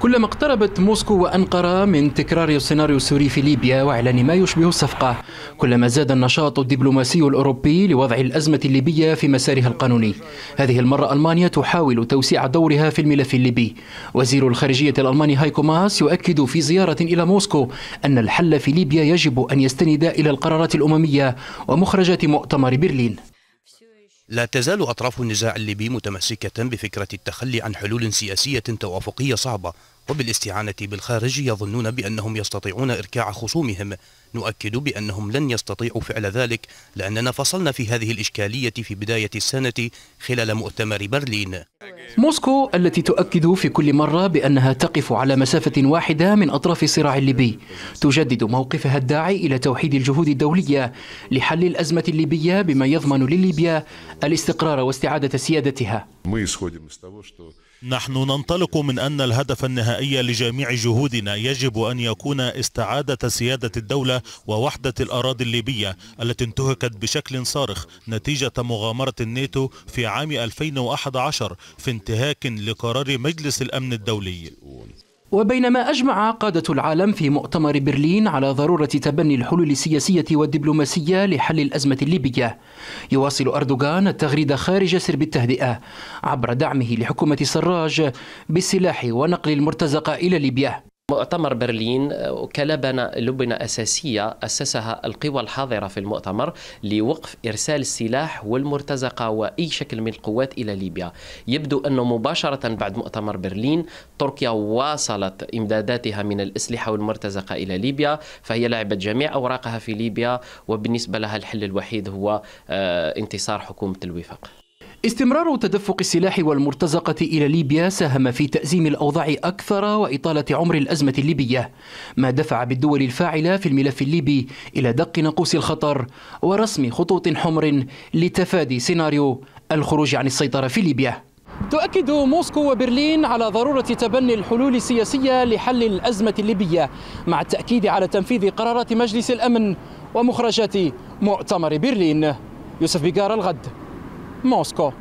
كلما اقتربت موسكو وأنقرة من تكرار السيناريو السوري في ليبيا وإعلان ما يشبه الصفقة كلما زاد النشاط الدبلوماسي الأوروبي لوضع الأزمة الليبية في مسارها القانوني هذه المرة ألمانيا تحاول توسيع دورها في الملف الليبي وزير الخارجية الألماني هايكو ماس يؤكد في زيارة إلى موسكو أن الحل في ليبيا يجب أن يستند إلى القرارات الأممية ومخرجات مؤتمر برلين لا تزال أطراف النزاع الليبي متمسكة بفكرة التخلي عن حلول سياسية توافقية صعبة وبالاستعانة بالخارج يظنون بأنهم يستطيعون إركاع خصومهم نؤكد بأنهم لن يستطيعوا فعل ذلك لأننا فصلنا في هذه الإشكالية في بداية السنة خلال مؤتمر برلين موسكو التي تؤكد في كل مرة بأنها تقف على مسافة واحدة من أطراف الصراع الليبي تجدد موقفها الداعي إلى توحيد الجهود الدولية لحل الأزمة الليبية بما يضمن لليبيا الاستقرار واستعادة سيادتها نحن ننطلق من أن الهدف النهائي لجميع جهودنا يجب أن يكون استعادة سيادة الدولة ووحدة الأراضي الليبية التي انتهكت بشكل صارخ نتيجة مغامرة الناتو في عام 2011 في انتهاك لقرار مجلس الأمن الدولي وبينما أجمع قادة العالم في مؤتمر برلين على ضرورة تبني الحلول السياسية والدبلوماسية لحل الأزمة الليبية يواصل أردوغان التغريد خارج سرب التهدئة عبر دعمه لحكومة سراج بالسلاح ونقل المرتزقة إلى ليبيا مؤتمر برلين آه، كلبنة لبنة أساسية أسسها القوى الحاضرة في المؤتمر لوقف إرسال السلاح والمرتزقة وأي شكل من القوات إلى ليبيا يبدو أنه مباشرة بعد مؤتمر برلين تركيا واصلت إمداداتها من الأسلحة والمرتزقة إلى ليبيا فهي لعبت جميع أوراقها في ليبيا وبالنسبة لها الحل الوحيد هو آه، انتصار حكومة الوفاق استمرار تدفق السلاح والمرتزقة إلى ليبيا ساهم في تأزيم الأوضاع أكثر وإطالة عمر الأزمة الليبية ما دفع بالدول الفاعلة في الملف الليبي إلى دق ناقوس الخطر ورسم خطوط حمر لتفادي سيناريو الخروج عن السيطرة في ليبيا تؤكد موسكو وبرلين على ضرورة تبني الحلول السياسية لحل الأزمة الليبية مع التأكيد على تنفيذ قرارات مجلس الأمن ومخرجات مؤتمر برلين يوسف بيقار الغد Mosco